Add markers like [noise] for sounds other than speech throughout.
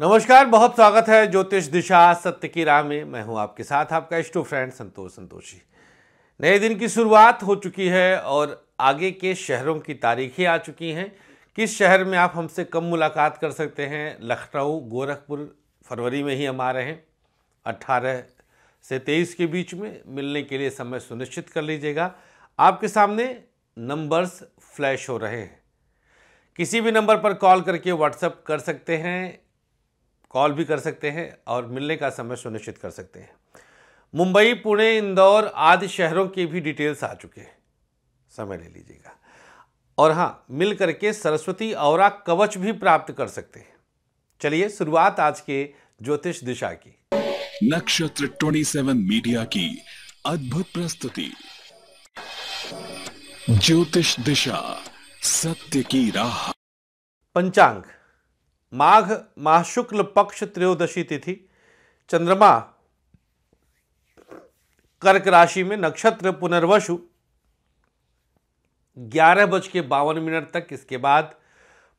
नमस्कार बहुत स्वागत है ज्योतिष दिशा सत्य की राह में मैं हूं आपके साथ आपका इष्टो फ्रेंड संतोष संतोषी नए दिन की शुरुआत हो चुकी है और आगे के शहरों की तारीखें आ चुकी हैं किस शहर में आप हमसे कम मुलाकात कर सकते हैं लखनऊ गोरखपुर फरवरी में ही हम आ रहे हैं अट्ठारह से तेईस के बीच में मिलने के लिए समय सुनिश्चित कर लीजिएगा आपके सामने नंबर्स फ्लैश हो रहे हैं किसी भी नंबर पर कॉल करके व्हाट्सअप कर सकते हैं कॉल भी कर सकते हैं और मिलने का समय सुनिश्चित कर सकते हैं मुंबई पुणे इंदौर आदि शहरों के भी डिटेल्स आ चुके हैं समय ले लीजिएगा और हाँ मिल करके सरस्वती और कवच भी प्राप्त कर सकते हैं चलिए शुरुआत आज के ज्योतिष दिशा की नक्षत्र 27 मीडिया की अद्भुत प्रस्तुति ज्योतिष दिशा सत्य की राह पंचांग माघ महाशुक्ल पक्ष त्रयोदशी तिथि चंद्रमा कर्क राशि में नक्षत्र पुनर्वशु ग्यारह बज के बावन मिनट तक इसके बाद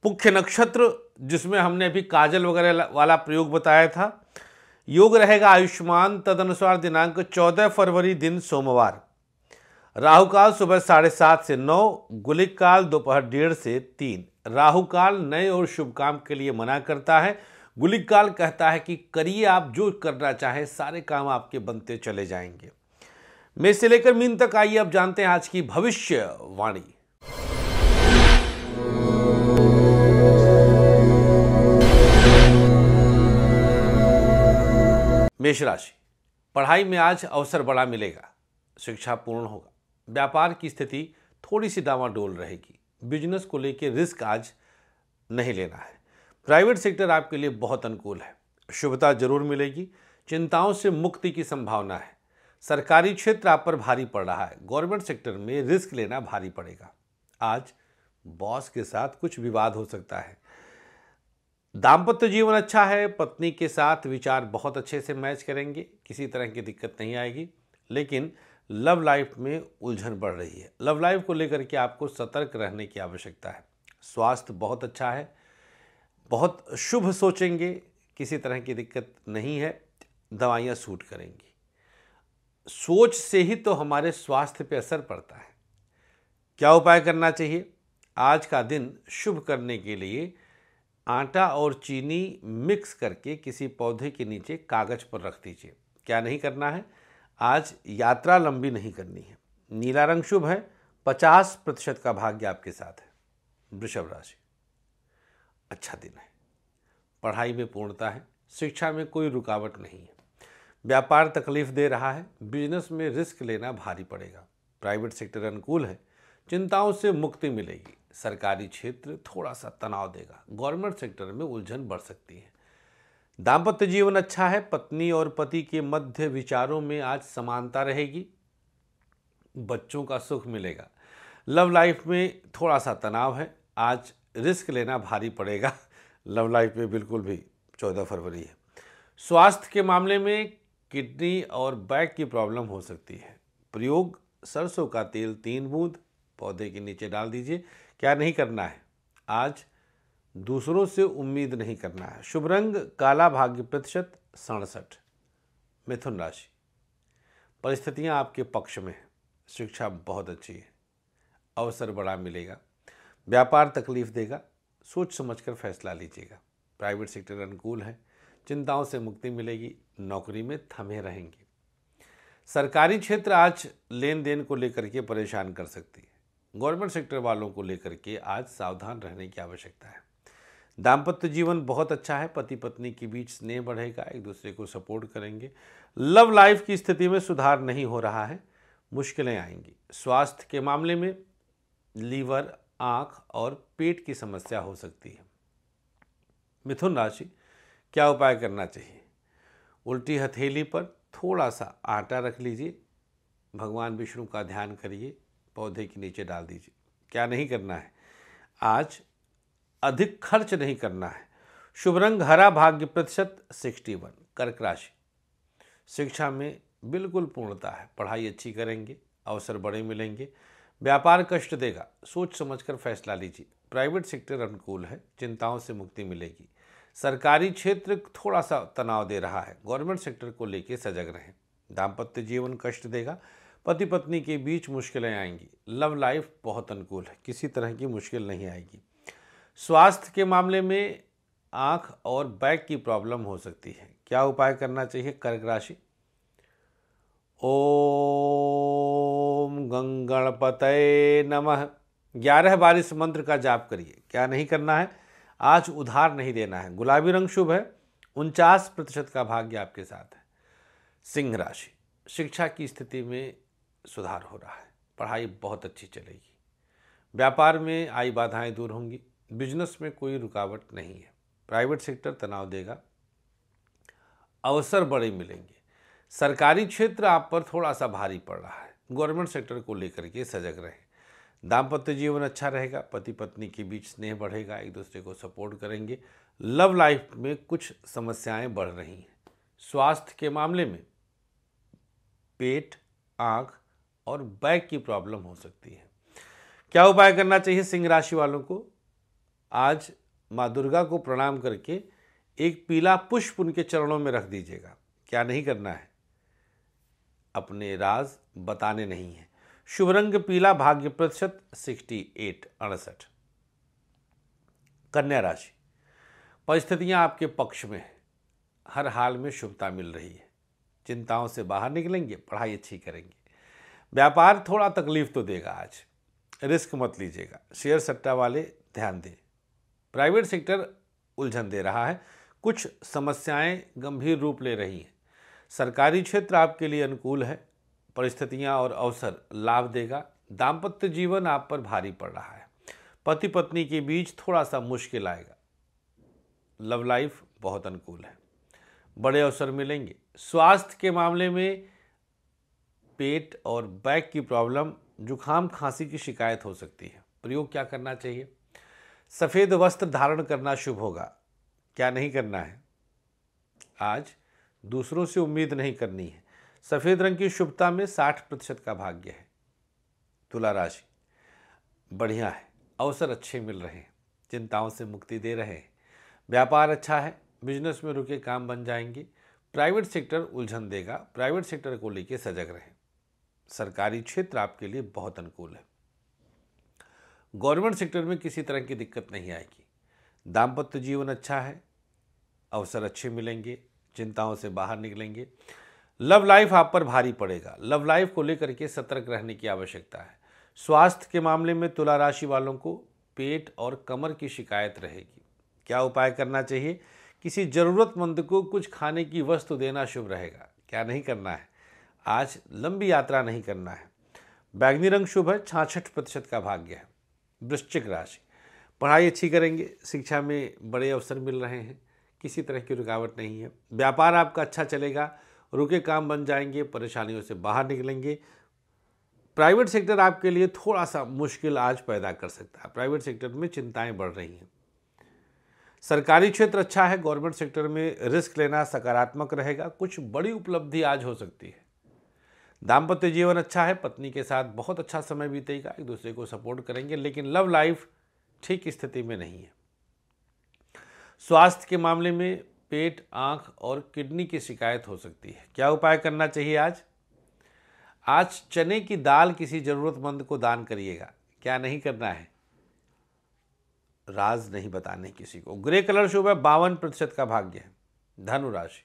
मुख्य नक्षत्र जिसमें हमने अभी काजल वगैरह वाला प्रयोग बताया था योग रहेगा आयुष्मान तदनुसार दिनांक 14 फरवरी दिन सोमवार राहु काल सुबह साढ़े सात से नौ गुलिक काल दोपहर डेढ़ से तीन राहु काल नए और शुभ काम के लिए मना करता है गुलिक काल कहता है कि करिए आप जो करना चाहें सारे काम आपके बनते चले जाएंगे मेष से लेकर मीन तक आइए अब जानते हैं आज की भविष्यवाणी मेष राशि पढ़ाई में आज अवसर बड़ा मिलेगा शिक्षा पूर्ण होगा व्यापार की स्थिति थोड़ी सी डावाडोल रहेगी बिजनेस को लेके रिस्क आज नहीं लेना है प्राइवेट सेक्टर आपके लिए बहुत अनुकूल है शुभता जरूर मिलेगी चिंताओं से मुक्ति की संभावना है सरकारी क्षेत्र आप पर भारी पड़ रहा है गवर्नमेंट सेक्टर में रिस्क लेना भारी पड़ेगा आज बॉस के साथ कुछ विवाद हो सकता है दाम्पत्य जीवन अच्छा है पत्नी के साथ विचार बहुत अच्छे से मैच करेंगे किसी तरह की दिक्कत नहीं आएगी लेकिन लव लाइफ में उलझन बढ़ रही है लव लाइफ को लेकर के आपको सतर्क रहने की आवश्यकता है स्वास्थ्य बहुत अच्छा है बहुत शुभ सोचेंगे किसी तरह की दिक्कत नहीं है दवाइयाँ सूट करेंगी सोच से ही तो हमारे स्वास्थ्य पे असर पड़ता है क्या उपाय करना चाहिए आज का दिन शुभ करने के लिए आटा और चीनी मिक्स करके किसी पौधे के नीचे कागज पर रख दीजिए क्या नहीं करना है आज यात्रा लंबी नहीं करनी है नीला रंग शुभ है पचास प्रतिशत का भाग्य आपके साथ है वृषभ राशि अच्छा दिन है पढ़ाई में पूर्णता है शिक्षा में कोई रुकावट नहीं है व्यापार तकलीफ दे रहा है बिजनेस में रिस्क लेना भारी पड़ेगा प्राइवेट सेक्टर अनुकूल है चिंताओं से मुक्ति मिलेगी सरकारी क्षेत्र थोड़ा सा तनाव देगा गवर्नमेंट सेक्टर में उलझन बढ़ सकती है दाम्पत्य जीवन अच्छा है पत्नी और पति के मध्य विचारों में आज समानता रहेगी बच्चों का सुख मिलेगा लव लाइफ में थोड़ा सा तनाव है आज रिस्क लेना भारी पड़ेगा लव लाइफ में बिल्कुल भी चौदह फरवरी है स्वास्थ्य के मामले में किडनी और बैक की प्रॉब्लम हो सकती है प्रयोग सरसों का तेल तीन बूंद पौधे के नीचे डाल दीजिए क्या नहीं करना है आज दूसरों से उम्मीद नहीं करना है शुभ रंग काला भाग्य प्रतिशत सड़सठ मिथुन राशि परिस्थितियाँ आपके पक्ष में हैं शिक्षा बहुत अच्छी है अवसर बड़ा मिलेगा व्यापार तकलीफ देगा सोच समझकर फैसला लीजिएगा प्राइवेट सेक्टर अनुकूल है चिंताओं से मुक्ति मिलेगी नौकरी में थमे रहेंगे सरकारी क्षेत्र आज लेन देन को लेकर के परेशान कर सकती है गवर्नमेंट सेक्टर वालों को लेकर के आज सावधान रहने की आवश्यकता है दाम्पत्य जीवन बहुत अच्छा है पति पत्नी के बीच स्नेह बढ़ेगा एक दूसरे को सपोर्ट करेंगे लव लाइफ की स्थिति में सुधार नहीं हो रहा है मुश्किलें आएंगी स्वास्थ्य के मामले में लीवर आँख और पेट की समस्या हो सकती है मिथुन राशि क्या उपाय करना चाहिए उल्टी हथेली पर थोड़ा सा आटा रख लीजिए भगवान विष्णु का ध्यान करिए पौधे के नीचे डाल दीजिए क्या नहीं करना है आज अधिक खर्च नहीं करना है शुभ रंग हरा भाग्य प्रतिशत सिक्सटी वन कर्क राशि शिक्षा में बिल्कुल पूर्णता है पढ़ाई अच्छी करेंगे अवसर बड़े मिलेंगे व्यापार कष्ट देगा सोच समझकर फैसला लीजिए प्राइवेट सेक्टर अनुकूल है चिंताओं से मुक्ति मिलेगी सरकारी क्षेत्र थोड़ा सा तनाव दे रहा है गवर्नमेंट सेक्टर को लेकर सजग रहें दाम्पत्य जीवन कष्ट देगा पति पत्नी के बीच मुश्किलें आएंगी लव लाइफ बहुत अनुकूल है किसी तरह की मुश्किल नहीं आएगी स्वास्थ्य के मामले में आंख और बैक की प्रॉब्लम हो सकती है क्या उपाय करना चाहिए कर्क राशि ओम गणपत नमः ग्यारह बार इस मंत्र का जाप करिए क्या नहीं करना है आज उधार नहीं देना है गुलाबी रंग शुभ है उनचास प्रतिशत का भाग्य आपके साथ है सिंह राशि शिक्षा की स्थिति में सुधार हो रहा है पढ़ाई बहुत अच्छी चलेगी व्यापार में आई बाधाएं दूर होंगी बिजनेस में कोई रुकावट नहीं है प्राइवेट सेक्टर तनाव देगा अवसर बड़े मिलेंगे सरकारी क्षेत्र आप पर थोड़ा सा भारी पड़ रहा है गवर्नमेंट सेक्टर को लेकर के सजग रहें दाम्पत्य जीवन अच्छा रहेगा पति पत्नी के बीच स्नेह बढ़ेगा एक दूसरे को सपोर्ट करेंगे लव लाइफ में कुछ समस्याएं बढ़ रही हैं स्वास्थ्य के मामले में पेट आँख और बैक की प्रॉब्लम हो सकती है क्या उपाय करना चाहिए सिंह राशि वालों को आज माँ दुर्गा को प्रणाम करके एक पीला पुष्प उनके चरणों में रख दीजिएगा क्या नहीं करना है अपने राज बताने नहीं है शुभ रंग पीला भाग्य प्रतिशत सिक्सटी एट अड़सठ कन्या राशि परिस्थितियां आपके पक्ष में है हर हाल में शुभता मिल रही है चिंताओं से बाहर निकलेंगे पढ़ाई अच्छी करेंगे व्यापार थोड़ा तकलीफ तो देगा आज रिस्क मत लीजिएगा शेयर सट्टा वाले ध्यान दें प्राइवेट सेक्टर उलझन दे रहा है कुछ समस्याएं गंभीर रूप ले रही हैं सरकारी क्षेत्र आपके लिए अनुकूल है परिस्थितियां और अवसर लाभ देगा दाम्पत्य जीवन आप पर भारी पड़ रहा है पति पत्नी के बीच थोड़ा सा मुश्किल आएगा लव लाइफ बहुत अनुकूल है बड़े अवसर मिलेंगे स्वास्थ्य के मामले में पेट और बैक की प्रॉब्लम जुखाम खांसी की शिकायत हो सकती है प्रयोग क्या करना चाहिए सफ़ेद वस्त्र धारण करना शुभ होगा क्या नहीं करना है आज दूसरों से उम्मीद नहीं करनी है सफ़ेद रंग की शुभता में साठ प्रतिशत का भाग्य है तुला राशि बढ़िया है अवसर अच्छे मिल रहे हैं चिंताओं से मुक्ति दे रहे हैं व्यापार अच्छा है बिजनेस में रुके काम बन जाएंगे प्राइवेट सेक्टर उलझन देगा प्राइवेट सेक्टर को लेकर सजग रहें सरकारी क्षेत्र आपके लिए बहुत अनुकूल है गवर्नमेंट सेक्टर में किसी तरह की दिक्कत नहीं आएगी दाम्पत्य जीवन अच्छा है अवसर अच्छे मिलेंगे चिंताओं से बाहर निकलेंगे लव लाइफ आप पर भारी पड़ेगा लव लाइफ को लेकर के सतर्क रहने की आवश्यकता है स्वास्थ्य के मामले में तुला राशि वालों को पेट और कमर की शिकायत रहेगी क्या उपाय करना चाहिए किसी ज़रूरतमंद को कुछ खाने की वस्तु देना शुभ रहेगा क्या नहीं करना है आज लंबी यात्रा नहीं करना है बैगनी रंग शुभ है छाछठ प्रतिशत का भाग्य है वृश्चिक राशि पढ़ाई अच्छी करेंगे शिक्षा में बड़े अवसर मिल रहे हैं किसी तरह की रुकावट नहीं है व्यापार आपका अच्छा चलेगा रुके काम बन जाएंगे परेशानियों से बाहर निकलेंगे प्राइवेट सेक्टर आपके लिए थोड़ा सा मुश्किल आज पैदा कर सकता है प्राइवेट सेक्टर में चिंताएं बढ़ रही हैं सरकारी क्षेत्र अच्छा है गवर्नमेंट सेक्टर में रिस्क लेना सकारात्मक रहेगा कुछ बड़ी उपलब्धि आज हो सकती है दाम्पत्य जीवन अच्छा है पत्नी के साथ बहुत अच्छा समय बीतेगा एक दूसरे को सपोर्ट करेंगे लेकिन लव लाइफ ठीक स्थिति में नहीं है स्वास्थ्य के मामले में पेट आंख और किडनी की शिकायत हो सकती है क्या उपाय करना चाहिए आज आज चने की दाल किसी ज़रूरतमंद को दान करिएगा क्या नहीं करना है राज नहीं बताने किसी को ग्रे कलर शुभ है बावन प्रतिशत का भाग्य है धनुराशि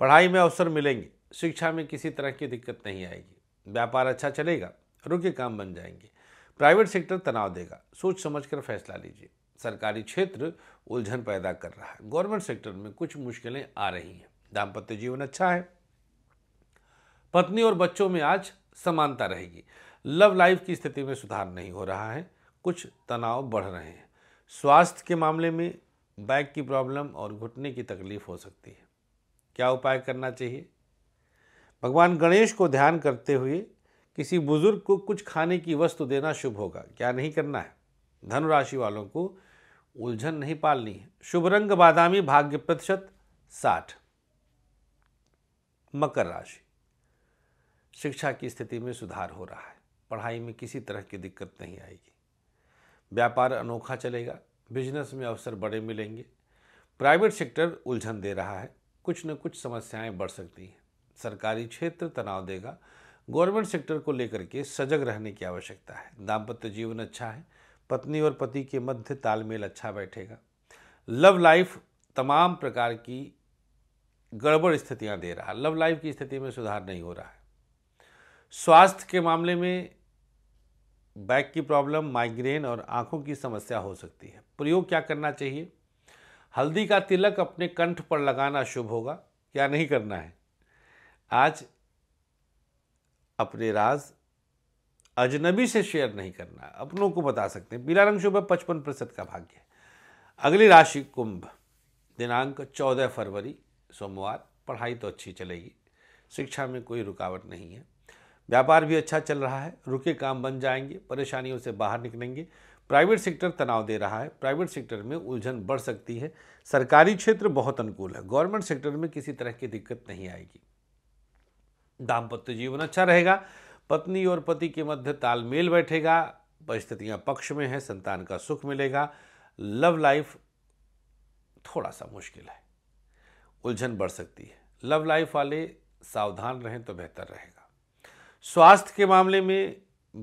पढ़ाई में अवसर मिलेंगे शिक्षा में किसी तरह की दिक्कत नहीं आएगी व्यापार अच्छा चलेगा रुके काम बन जाएंगे प्राइवेट सेक्टर तनाव देगा सोच समझ कर फैसला लीजिए सरकारी क्षेत्र उलझन पैदा कर रहा है गवर्नमेंट सेक्टर में कुछ मुश्किलें आ रही हैं दाम्पत्य जीवन अच्छा है पत्नी और बच्चों में आज समानता रहेगी लव लाइफ की स्थिति में सुधार नहीं हो रहा है कुछ तनाव बढ़ रहे हैं स्वास्थ्य के मामले में बैक की प्रॉब्लम और घुटने की तकलीफ हो सकती है क्या उपाय करना चाहिए भगवान गणेश को ध्यान करते हुए किसी बुजुर्ग को कुछ खाने की वस्तु देना शुभ होगा क्या नहीं करना है धनुराशि वालों को उलझन नहीं पालनी है शुभ रंग बादामी भाग्य प्रतिशत साठ मकर राशि शिक्षा की स्थिति में सुधार हो रहा है पढ़ाई में किसी तरह की दिक्कत नहीं आएगी व्यापार अनोखा चलेगा बिजनेस में अवसर बड़े मिलेंगे प्राइवेट सेक्टर उलझन दे रहा है कुछ न कुछ समस्याएं बढ़ सकती हैं सरकारी क्षेत्र तनाव देगा गवर्नमेंट सेक्टर को लेकर के सजग रहने की आवश्यकता है दाम्पत्य जीवन अच्छा है पत्नी और पति के मध्य तालमेल अच्छा बैठेगा लव लाइफ तमाम प्रकार की गड़बड़ स्थितियां दे रहा है लव लाइफ की स्थिति में सुधार नहीं हो रहा है स्वास्थ्य के मामले में बैक की प्रॉब्लम माइग्रेन और आंखों की समस्या हो सकती है प्रयोग क्या करना चाहिए हल्दी का तिलक अपने कंठ पर लगाना शुभ होगा या नहीं करना है आज अपने राज अजनबी से शेयर नहीं करना अपनों को बता सकते हैं पीला रंग शुभ है पचपन प्रतिशत का भाग्य है अगली राशि कुंभ दिनांक चौदह फरवरी सोमवार पढ़ाई तो अच्छी चलेगी शिक्षा में कोई रुकावट नहीं है व्यापार भी अच्छा चल रहा है रुके काम बन जाएंगे परेशानियों से बाहर निकलेंगे प्राइवेट सेक्टर तनाव दे रहा है प्राइवेट सेक्टर में उलझन बढ़ सकती है सरकारी क्षेत्र बहुत अनुकूल है गवर्नमेंट सेक्टर में किसी तरह की दिक्कत नहीं आएगी दाम्पत्य जीवन अच्छा रहेगा पत्नी और पति के मध्य तालमेल बैठेगा परिस्थितियां पक्ष में है संतान का सुख मिलेगा लव लाइफ थोड़ा सा मुश्किल है उलझन बढ़ सकती है लव लाइफ वाले सावधान रहें तो बेहतर रहेगा स्वास्थ्य के मामले में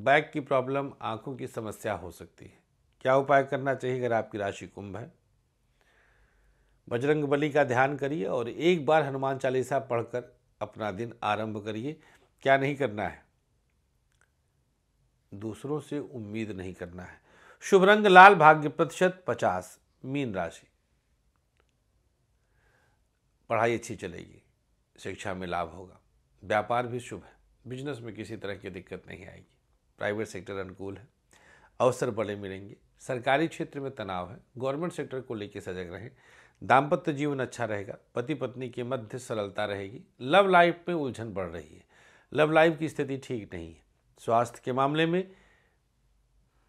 बैक की प्रॉब्लम आंखों की समस्या हो सकती है क्या उपाय करना चाहिए अगर आपकी राशि कुंभ है बजरंग बली का ध्यान करिए और एक बार हनुमान चालीसा पढ़कर अपना दिन आरंभ करिए क्या नहीं करना है दूसरों से उम्मीद नहीं करना है शुभ रंग लाल भाग्य प्रतिशत पचास मीन राशि पढ़ाई अच्छी चलेगी शिक्षा में लाभ होगा व्यापार भी शुभ है बिजनेस में किसी तरह की दिक्कत नहीं आएगी प्राइवेट सेक्टर अनुकूल है अवसर बड़े मिलेंगे सरकारी क्षेत्र में तनाव है गवर्नमेंट सेक्टर को लेकर सजग रहें दाम्पत्य जीवन अच्छा रहेगा पति पत्नी के मध्य सरलता रहेगी लव लाइफ में उलझन बढ़ रही है लव लाइफ की स्थिति ठीक नहीं है स्वास्थ्य के मामले में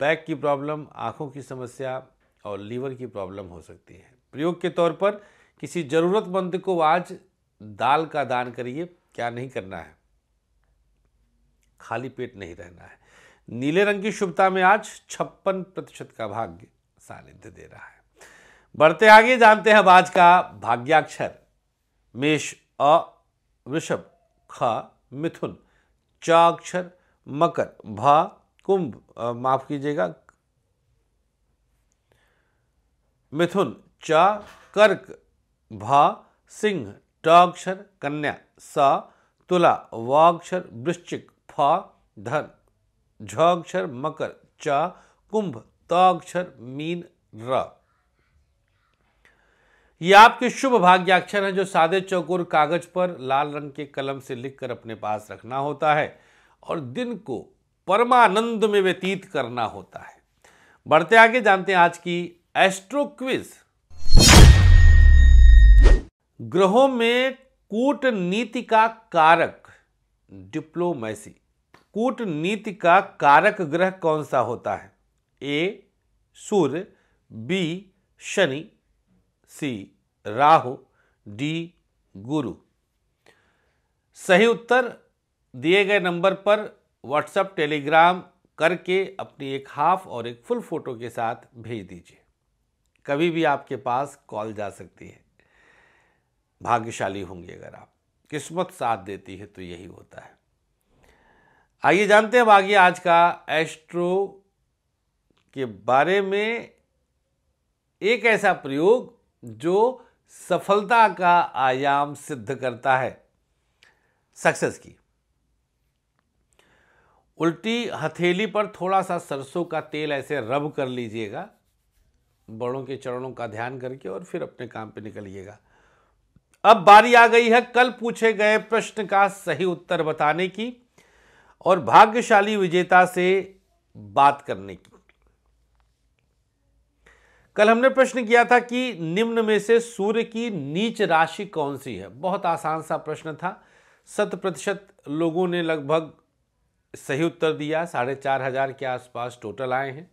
पैक की प्रॉब्लम आँखों की समस्या और लीवर की प्रॉब्लम हो सकती है प्रयोग के तौर पर किसी ज़रूरतमंद को आज दाल का दान करिए क्या नहीं करना है खाली पेट नहीं रहना है नीले रंग की शुभता में आज छप्पन प्रतिशत का भाग्य सानिध्य दे रहा है बढ़ते आगे जानते हैं अब आज का भाग्याक्षर मेष अ वृषभ ख मिथुन च अक्षर मकर भ कुंभ माफ कीजिएगा मिथुन च कर्क भ सिंह ट अक्षर कन्या स तुला व अक्षर वृश्चिक फ धन झ अक्षर मकर च कुंभ त अक्षर मीन र ये आपके शुभ भाग्याक्षर हैं जो सादे चौकोर कागज पर लाल रंग के कलम से लिखकर अपने पास रखना होता है और दिन को परमानंद में व्यतीत करना होता है बढ़ते आगे जानते हैं आज की एस्ट्रो क्विज ग्रहों में कूटनीति का कारक डिप्लोमेसी कूटनीति का कारक ग्रह कौन सा होता है A Surya B Shani C Rahu D Guru सही उत्तर दिए गए नंबर पर व्हाट्सएप टेलीग्राम करके अपनी एक हाफ और एक फुल फोटो के साथ भेज दीजिए कभी भी आपके पास कॉल जा सकती है भाग्यशाली होंगे अगर आप किस्मत साथ देती है तो यही होता है आइए जानते हैं भाग्य आज का एस्ट्रो के बारे में एक ऐसा प्रयोग जो सफलता का आयाम सिद्ध करता है सक्सेस की उल्टी हथेली पर थोड़ा सा सरसों का तेल ऐसे रब कर लीजिएगा बड़ों के चरणों का ध्यान करके और फिर अपने काम पे निकलिएगा अब बारी आ गई है कल पूछे गए प्रश्न का सही उत्तर बताने की और भाग्यशाली विजेता से बात करने की कल हमने प्रश्न किया था कि निम्न में से सूर्य की नीच राशि कौन सी है बहुत आसान सा प्रश्न था शत प्रतिशत लोगों ने लगभग सही उत्तर दिया साढ़े चार हज़ार के आसपास टोटल आए हैं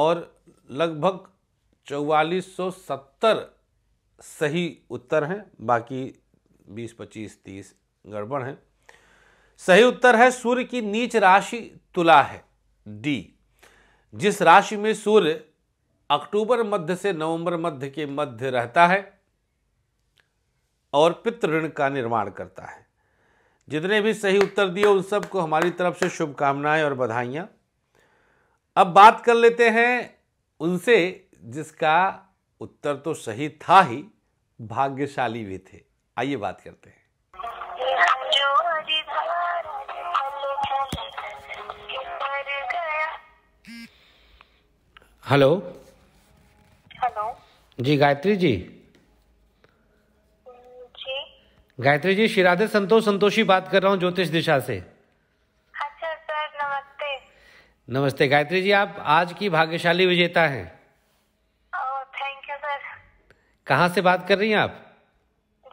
और लगभग चौवालीस सौ सत्तर सही उत्तर हैं बाकी बीस पच्चीस तीस गड़बड़ हैं सही उत्तर है सूर्य की नीच राशि तुला है डी जिस राशि में सूर्य अक्टूबर मध्य से नवंबर मध्य के मध्य रहता है और पितृण का निर्माण करता है जितने भी सही उत्तर दिए उन सबको हमारी तरफ से शुभकामनाएं और बधाइयां अब बात कर लेते हैं उनसे जिसका उत्तर तो सही था ही भाग्यशाली भी थे आइए बात करते हैं हेलो जी गायत्री जी गायत्री जी शिराधे संतोष संतोषी बात कर रहा हूँ ज्योतिष दिशा से अच्छा सर नमस्ते नमस्ते गायत्री जी आप आज की भाग्यशाली विजेता हैं थैंक यू सर कहाँ से बात कर रही हैं आप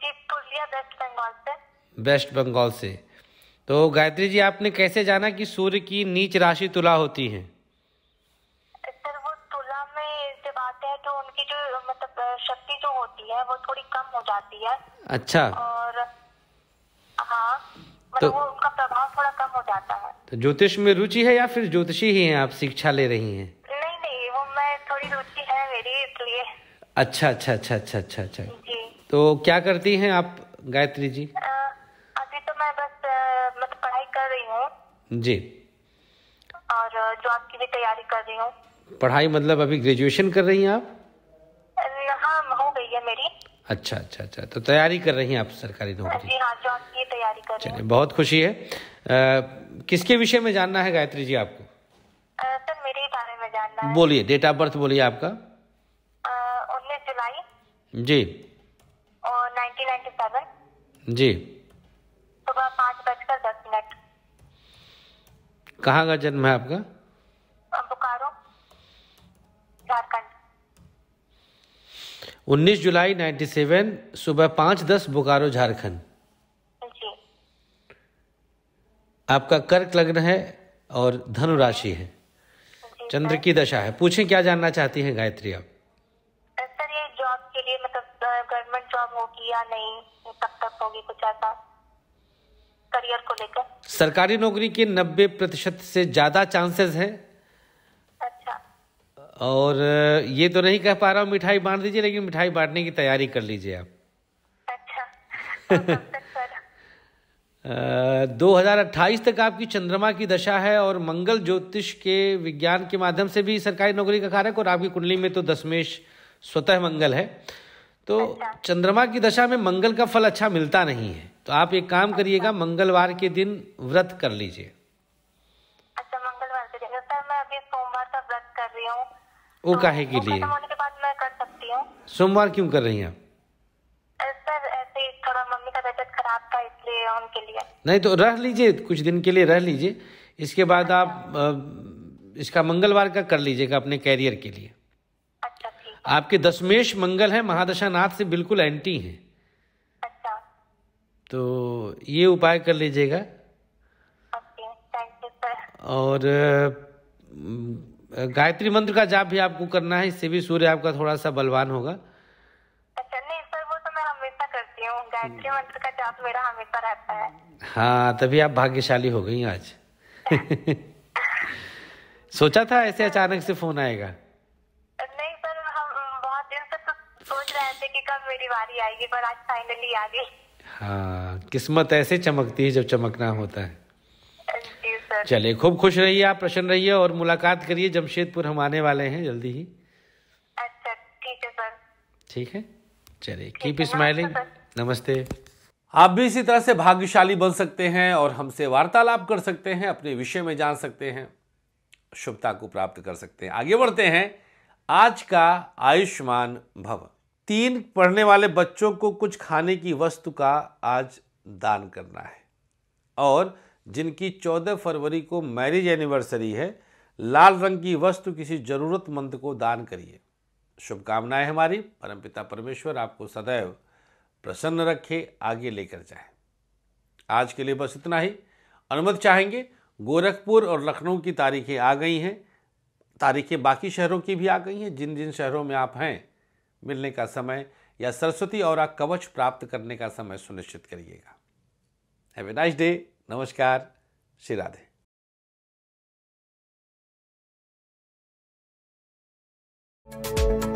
जी पुलिया वेस्ट बंगाल से वेस्ट बंगाल से तो गायत्री जी आपने कैसे जाना कि सूर्य की नीच राशि तुला होती है अच्छा और हाँ मतलब तो, वो उनका प्रभाव थोड़ा कम हो जाता है तो ज्योतिष में रुचि है या फिर ज्योतिषी ही हैं आप शिक्षा ले रही हैं नहीं नहीं वो मैं थोड़ी रुचि है मेरी इसलिए अच्छा अच्छा अच्छा अच्छा अच्छा अच्छा तो क्या करती हैं आप गायत्री जी आ, अभी तो मैं बस मतलब पढ़ाई कर रही हूँ जी और जॉब की भी तैयारी कर रही हूँ पढ़ाई मतलब अभी ग्रेजुएशन कर रही हैं आप अच्छा अच्छा अच्छा तो तैयारी कर रही हैं आप सरकारी नौकरी हाँ जी हाँ जॉब की तैयारी कर रही चलिए बहुत खुशी है आ, किसके विषय में जानना है गायत्री जी आपको सर मेरे बारे में जानना है बोलिए डेट ऑफ बर्थ बोलिए आपका उन्नीस जुलाई जी और 1997 जी सुबह पाँच बजकर दस मिनट कहाँ का जन्म है आपका बोकारो झारखंड उन्नीस जुलाई नाइन्टी सेवन सुबह पाँच दस बोकारो झारखंड आपका कर्क लग्न है और धनु राशि है चंद्र की दशा है पूछे क्या जानना चाहती हैं गायत्री आप जॉब के लिए मतलब गवर्नमेंट जॉब होगी या नहीं तक होगी कुछ ऐसा करियर को लेकर सरकारी नौकरी के 90 प्रतिशत से ज्यादा चांसेस हैं और ये तो नहीं कह पा रहा हूँ मिठाई बांट दीजिए लेकिन मिठाई बांटने की तैयारी कर लीजिए आप अच्छा। [laughs] दो हजार अट्ठाईस तक आपकी चंद्रमा की दशा है और मंगल ज्योतिष के विज्ञान के माध्यम से भी सरकारी नौकरी का कारक और आपकी कुंडली में तो दशमेश स्वतः मंगल है तो अच्छा। चंद्रमा की दशा में मंगल का फल अच्छा मिलता नहीं है तो आप एक काम अच्छा। करिएगा मंगलवार के दिन व्रत कर लीजिए वो तो काहे के लिए कर सोमवार क्यों कर रही हैं आप नहीं तो रह लीजिए कुछ दिन के लिए रह लीजिए इसके बाद अच्छा। आप इसका मंगलवार का कर लीजिएगा अपने कैरियर के लिए अच्छा, आपके दशमेश मंगल है महादशा नाथ से बिल्कुल एंटी है अच्छा। तो ये उपाय कर लीजिएगा और गायत्री मंत्र का जाप भी आपको करना है इससे भी सूर्य आपका थोड़ा सा बलवान होगा अच्छा नहीं सर वो तो करती हूँ हाँ तभी आप भाग्यशाली हो गई आज [laughs] सोचा था ऐसे अचानक से फोन आएगा नहीं सर हम बहुत दिन से तो सोच रहे थे कि कब मेरी बारी आएगी पर आज फाइनली आ गई हाँ किस्मत ऐसे चमकती है जब चमकना होता है सर चलिए खूब खुश रहिए आप प्रसन्न रहिए और मुलाकात करिए जमशेदपुर हम आने वाले हैं जल्दी ही अच्छा ठीक है चलिए कीप स्माइलिंग नमस्ते आप भी इसी तरह से भाग्यशाली बन सकते हैं और हमसे वार्तालाप कर सकते हैं अपने विषय में जान सकते हैं शुभता को प्राप्त कर सकते हैं आगे बढ़ते हैं आज का आयुष्मान भव तीन पढ़ने वाले बच्चों को कुछ खाने की वस्तु का आज दान करना है और जिनकी 14 फरवरी को मैरिज एनिवर्सरी है लाल रंग की वस्तु किसी ज़रूरतमंद को दान करिए शुभकामनाएं हमारी परमपिता परमेश्वर आपको सदैव प्रसन्न रखे आगे लेकर जाए आज के लिए बस इतना ही अनुमति चाहेंगे गोरखपुर और लखनऊ की तारीखें आ गई हैं तारीखें बाकी शहरों की भी आ गई हैं जिन जिन शहरों में आप हैं मिलने का समय या सरस्वती और कवच प्राप्त करने का समय सुनिश्चित करिएगा हैवे नाइस डे नमस्कार श्री राधे thank you